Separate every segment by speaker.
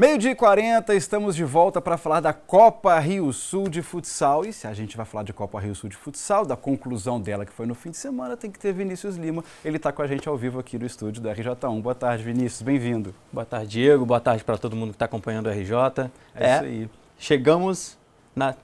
Speaker 1: Meio-dia e 40, estamos de volta para falar da Copa Rio Sul de futsal. E se a gente vai falar de Copa Rio Sul de futsal, da conclusão dela que foi no fim de semana, tem que ter Vinícius Lima. Ele está com a gente ao vivo aqui no estúdio da RJ1. Boa tarde, Vinícius, bem-vindo. Boa tarde, Diego. Boa tarde para todo mundo
Speaker 2: que está acompanhando o RJ. É, é, isso aí. Chegamos na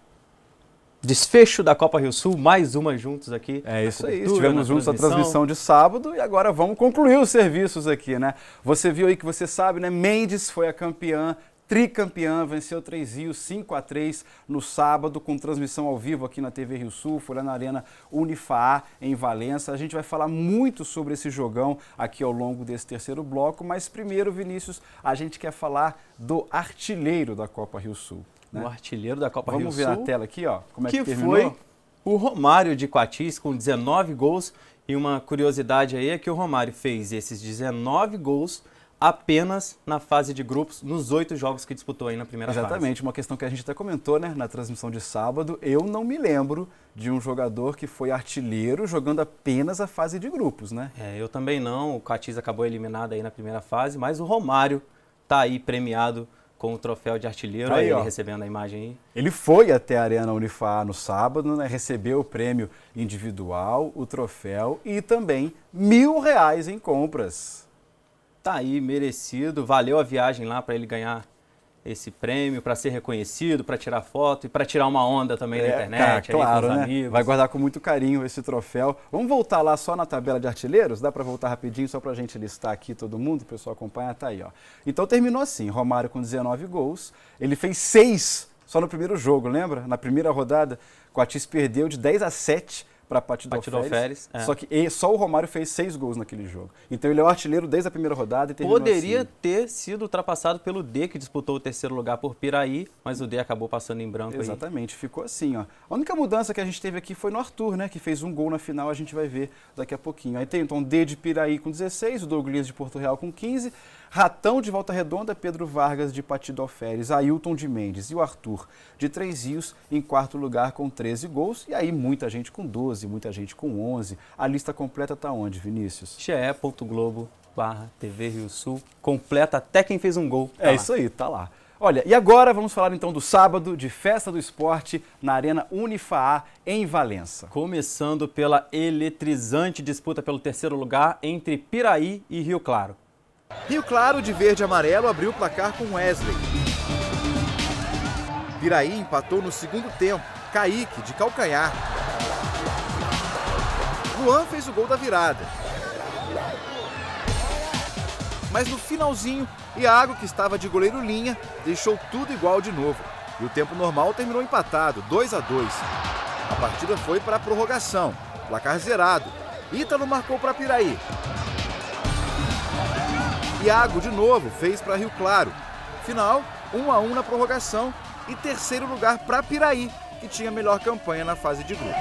Speaker 2: Desfecho da Copa Rio Sul, mais uma juntos
Speaker 1: aqui. É isso aí, estivemos juntos na transmissão de sábado e agora vamos concluir os serviços aqui, né? Você viu aí que você sabe, né? Mendes foi a campeã tricampeã, venceu 3 rios 5 a 3 no sábado, com transmissão ao vivo aqui na TV Rio Sul, foi lá na Arena Unifaá, em Valença. A gente vai falar muito sobre esse jogão aqui ao longo desse terceiro bloco, mas primeiro, Vinícius, a gente quer falar do artilheiro da Copa Rio Sul. Né? O artilheiro da Copa Vamos Rio Sul. Vamos ver na tela aqui, ó, como é que, que terminou. foi
Speaker 2: o Romário de Quatis, com 19 gols. E uma curiosidade aí é que o Romário fez esses 19
Speaker 1: gols apenas na fase de grupos, nos oito jogos que disputou aí na primeira Exatamente, fase. Exatamente, uma questão que a gente até comentou né, na transmissão de sábado. Eu não me lembro de um jogador que foi artilheiro jogando apenas a fase de grupos, né?
Speaker 2: É, eu também não. O Catiz acabou eliminado aí na primeira fase, mas o Romário tá aí premiado com o troféu de artilheiro, tá aí, aí ele recebendo
Speaker 1: a imagem aí. Ele foi até a Arena Unifá no sábado, né? recebeu o prêmio individual, o troféu e também mil reais em compras
Speaker 2: tá aí, merecido. Valeu a viagem lá para ele ganhar esse prêmio, para ser reconhecido, para tirar foto e para tirar uma onda também é, na internet. Cara, claro, né? Amigos. Vai
Speaker 1: guardar com muito carinho esse troféu. Vamos voltar lá só na tabela de artilheiros? Dá para voltar rapidinho só para a gente listar aqui todo mundo, o pessoal acompanha, tá aí, ó. Então terminou assim, Romário com 19 gols, ele fez 6 só no primeiro jogo, lembra? Na primeira rodada, o Atis perdeu de 10 a 7 para Partido, Partido Férez, é. Só que ele, só o Romário fez seis gols naquele jogo. Então ele é o artilheiro desde a primeira rodada e Poderia assim.
Speaker 2: ter sido ultrapassado pelo D, que disputou o terceiro lugar por Piraí, mas o D acabou passando em branco Exatamente,
Speaker 1: aí. ficou assim. Ó. A única mudança que a gente teve aqui foi no Arthur, né? Que fez um gol na final, a gente vai ver daqui a pouquinho. Aí tem então D de Piraí com 16, o Douglas de Porto Real com 15. Ratão de Volta Redonda, Pedro Vargas de Patidó Feres, Ailton de Mendes e o Arthur de Três Rios em quarto lugar com 13 gols. E aí muita gente com 12, muita gente com 11. A lista completa está onde, Vinícius? ge.globo barra TV Rio Sul, completa até quem fez um gol. É tá é lá. isso aí, tá lá. Olha, e agora vamos falar então do sábado de Festa do Esporte na Arena Unifaá, em Valença. Começando
Speaker 2: pela eletrizante disputa pelo terceiro lugar entre Piraí e Rio Claro.
Speaker 1: Rio Claro, de verde e amarelo, abriu o placar com Wesley. Piraí empatou no segundo tempo. Kaique, de calcanhar. Luan fez o gol da virada. Mas no finalzinho, Iago, que estava de goleiro linha, deixou tudo igual de novo. E o tempo normal terminou empatado, 2 a 2. A partida foi para a prorrogação, placar zerado. Ítalo marcou para Piraí. Thiago de novo, fez para Rio Claro. Final, 1 a 1 na prorrogação e terceiro lugar para Piraí, que tinha melhor campanha na fase de grupos.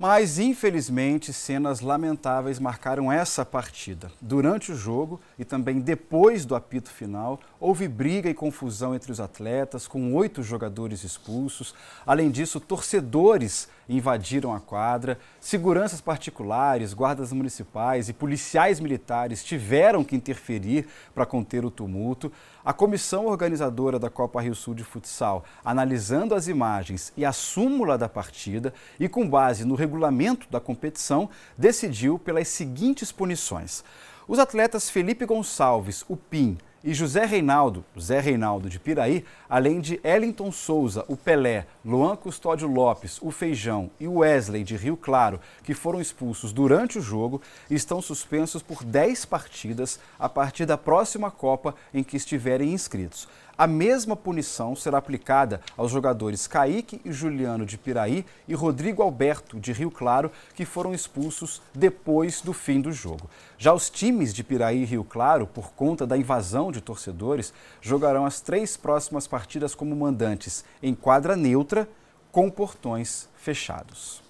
Speaker 1: Mas, infelizmente, cenas lamentáveis marcaram essa partida. Durante o jogo e também depois do apito final, houve briga e confusão entre os atletas, com oito jogadores expulsos. Além disso, torcedores invadiram a quadra, seguranças particulares, guardas municipais e policiais militares tiveram que interferir para conter o tumulto. A comissão organizadora da Copa Rio Sul de Futsal, analisando as imagens e a súmula da partida e com base no regulamento, regulamento da competição, decidiu pelas seguintes punições. Os atletas Felipe Gonçalves, o PIN, e José Reinaldo, Zé Reinaldo de Piraí, além de Ellington Souza, o Pelé, Luan Custódio Lopes, o Feijão e Wesley de Rio Claro, que foram expulsos durante o jogo, estão suspensos por 10 partidas a partir da próxima Copa em que estiverem inscritos. A mesma punição será aplicada aos jogadores Kaique e Juliano de Piraí e Rodrigo Alberto de Rio Claro, que foram expulsos depois do fim do jogo. Já os times de Piraí e Rio Claro, por conta da invasão de torcedores, jogarão as três próximas partidas como mandantes em quadra neutra, com portões fechados.